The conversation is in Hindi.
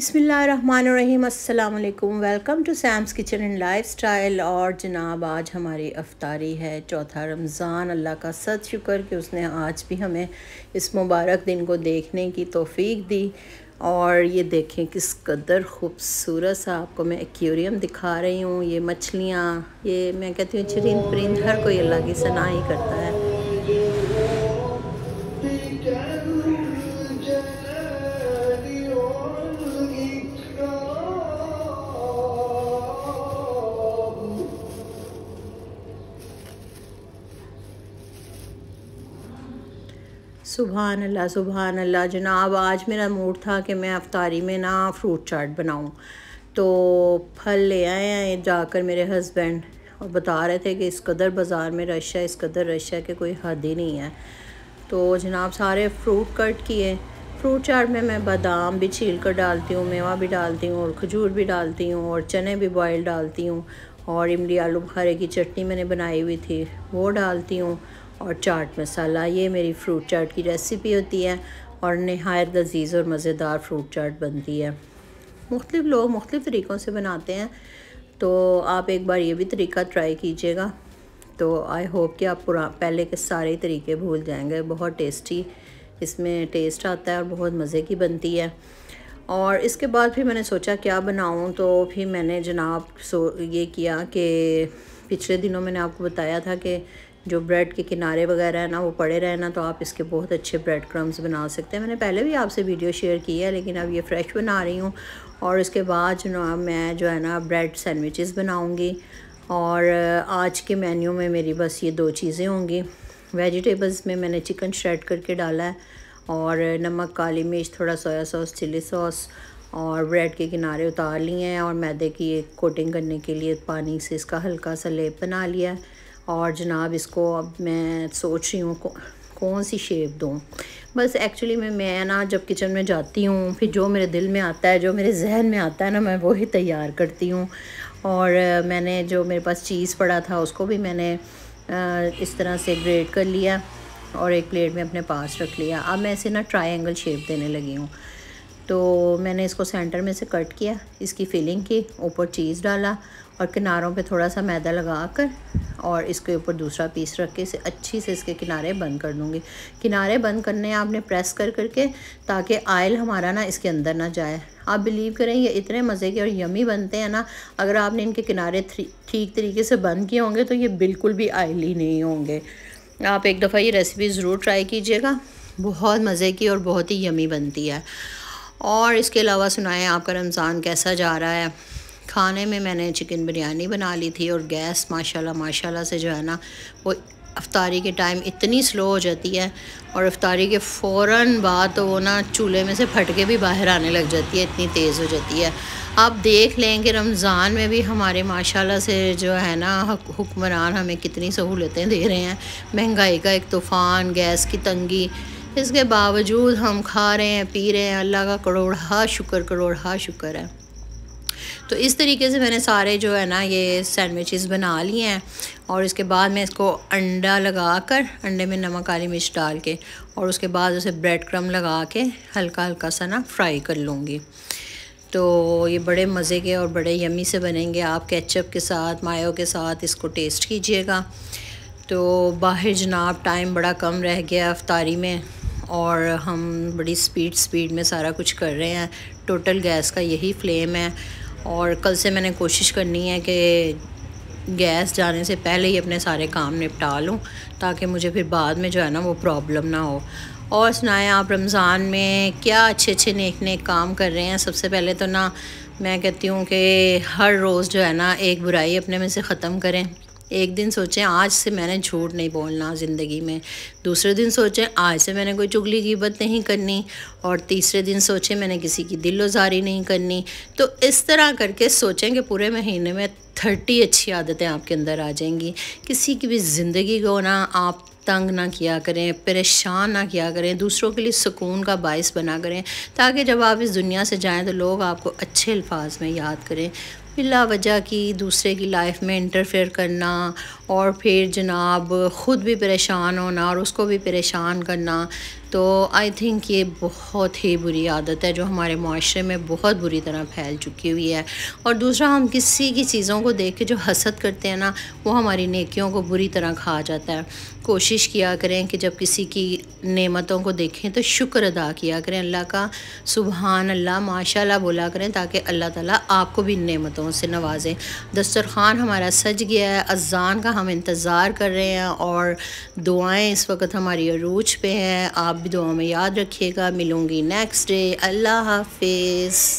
अस्सलाम वालेकुम welcome to Sam's kitchen and lifestyle और जनाब आज हमारी अफ्तारी है चौथा रमज़ान अल्लाह का सच शुक्र कि उसने आज भी हमें इस मुबारक दिन को देखने की तोफ़ी दी और ये देखें किस कदर खूबसूरत सा आपको मैं एक्वेरियम दिखा रही हूँ ये मछलियाँ ये मैं कहती हूँ चरिंद परिंद हर कोई अल्लाह की सना ही करता है सुबहान अल्लाह सुबहान अल्लाह जनाब आज मेरा मूड था कि मैं अफ्तारी में ना फ्रूट चाट बनाऊँ तो फल ले आए हैं जाकर मेरे हस्बैंड और बता रहे थे कि इस कदर बाज़ार में रश है इस कदर रश है कि कोई हद ही नहीं है तो जनाब सारे फ्रूट कट किए फ्रूट चाट में मैं बादाम भी छील कर डालती हूँ मेवा भी डालती हूँ और खजूर भी डालती हूँ और चने भी बॉयल डालती हूँ और इमली आलू बुखारे की चटनी मैंने बनाई हुई थी वो डालती हूँ और चाट मसाला ये मेरी फ्रूट चाट की रेसिपी होती है और नहायत लजीज़ और मज़ेदार फ्रूट चाट बनती है मुख्तलिफ़ लोग मुख्तलिफ़ तरीक़ों से बनाते हैं तो आप एक बार ये भी तरीका ट्राई कीजिएगा तो आई होप कि आप पुरा पहले के सारे तरीके भूल जाएंगे बहुत टेस्टी इसमें टेस्ट आता है और बहुत मज़े की बनती है और इसके बाद फिर मैंने सोचा क्या बनाऊं तो फिर मैंने जनाब सो ये किया कि पिछले दिनों मैंने आपको बताया था कि जो ब्रेड के किनारे वगैरह है ना वो पड़े रहे ना तो आप इसके बहुत अच्छे ब्रेड क्रम्स बना सकते हैं मैंने पहले भी आपसे वीडियो शेयर की है लेकिन अब ये फ्रेश बना रही हूँ और उसके बाद जो ना मैं जो है ना ब्रेड सैंडविचेस बनाऊँगी और आज के मेन्यू में मेरी बस ये दो चीज़ें होंगी वेजिटेबल्स में मैंने चिकन श्रेड करके डाला है और नमक काली मिर्च थोड़ा सोया सॉस चिली सॉस और ब्रेड के किनारे उतार लिए हैं और मैदे की एक कोटिंग करने के लिए पानी से इसका हल्का सा लेप बना लिया है और जनाब इसको अब मैं सोच रही हूँ कौन सी शेप दूँ बस एक्चुअली में मैं ना जब किचन में जाती हूँ फिर जो मेरे दिल में आता है जो मेरे जहन में आता है ना मैं वही तैयार करती हूँ और मैंने जो मेरे पास चीज़ पड़ा था उसको भी मैंने इस तरह से ग्रेट कर लिया और एक प्लेट में अपने पास रख लिया अब मैं इसे ना ट्राइंगल शेप देने लगी हूँ तो मैंने इसको सेंटर में से कट किया इसकी फिलिंग की ऊपर चीज़ डाला और किनारों पे थोड़ा सा मैदा लगा कर और इसके ऊपर दूसरा पीस रख के इसे अच्छी से इसके किनारे बंद कर दूँगी किनारे बंद करने आपने प्रेस कर करके ताकि आयल हमारा ना इसके अंदर ना जाए आप बिलीव करें ये इतने मज़े के और यमी बनते हैं ना अगर आपने इनके किनारे ठीक तरीके से बंद किए होंगे तो ये बिल्कुल भी आयली नहीं होंगे आप एक दफ़ा ये रेसिपी ज़रूर ट्राई कीजिएगा बहुत मज़े की और बहुत ही यमी बनती है और इसके अलावा सुनाएं आपका रमज़ान कैसा जा रहा है खाने में मैंने चिकन बिरयानी बना ली थी और गैस माशाल्लाह माशाल्लाह से जो है ना वो अफ्तारी के टाइम इतनी स्लो हो जाती है और अफ्तारी के फ़ौर बाद तो वो ना चूल्हे में से फट के भी बाहर आने लग जाती है इतनी तेज़ हो जाती है आप देख लें कि रमज़ान में भी हमारे माशाल्लाह से जो है ना हुक्मरान हमें कितनी सहूलतें दे रहे हैं महंगाई का एक तूफ़ान गैस की तंगी इसके बावजूद हम खा रहे हैं पी रहे हैं अल्लाह का करोड़ हा शुक्र करोड़ हा शुक्र है तो इस तरीके से मैंने सारे जो है ना ये सैंडविचेस बना लिए हैं और इसके बाद मैं इसको अंडा लगा कर अंडे में नमक काली मिर्च डाल के और उसके बाद उसे ब्रेड क्रम लगा के हल्का हल्का सा ना फ्राई कर लूँगी तो ये बड़े मज़े के और बड़े यमी से बनेंगे आप केचप के साथ मायो के साथ इसको टेस्ट कीजिएगा तो बाहर जनाब टाइम बड़ा कम रह गया अफ्तारी में और हम बड़ी स्पीड स्पीड में सारा कुछ कर रहे हैं टोटल गैस का यही फ्लेम है और कल से मैंने कोशिश करनी है कि गैस जाने से पहले ही अपने सारे काम निपटा लूँ ताकि मुझे फिर बाद में जो है ना वो प्रॉब्लम ना हो और सुनाएं आप रमज़ान में क्या अच्छे अच्छे नेक नेक काम कर रहे हैं सबसे पहले तो ना मैं कहती हूँ कि हर रोज़ जो है ना एक बुराई अपने में से ख़त्म करें एक दिन सोचें आज से मैंने झूठ नहीं बोलना ज़िंदगी में दूसरे दिन सोचें आज से मैंने कोई चुगली की बत नहीं करनी और तीसरे दिन सोचें मैंने किसी की दिल उजारी नहीं करनी तो इस तरह करके सोचें कि पूरे महीने में थर्टी अच्छी आदतें आपके अंदर आ जाएंगी किसी की भी ज़िंदगी को ना आप तंग ना किया करें परेशान ना किया करें दूसरों के लिए सुकून का बायस बना करें ताकि जब आप इस दुनिया से जाएं तो लोग आपको अच्छे अल्फाज में याद करें बिला वजह की दूसरे की लाइफ में इंटरफेयर करना और फिर जनाब ख़ुद भी परेशान होना और उसको भी परेशान करना तो आई थिंक ये बहुत ही बुरी आदत है जो हमारे माशरे में बहुत बुरी तरह फैल चुकी हुई है और दूसरा हम किसी की चीज़ों को देख के जो हसद करते हैं ना वो हमारी नेकियों को बुरी तरह खा जाता है कोशिश किया करें कि जब किसी की नेमतों को देखें तो शुक्र अदा किया करें अल्लाह का सुबहान अल्लाह माशाल्लाह बोला करें ताकि अल्लाह ताला आपको भी नेमतों से नवाजें दस्तरखान हमारा सज गया है अजान का हम इंतज़ार कर रहे हैं और दुआएं इस वक्त हमारी अरूज पे हैं आप भी दुआ में याद रखिएगा मिलूंगी नेक्स्ट डे अल्लाह हाफिज़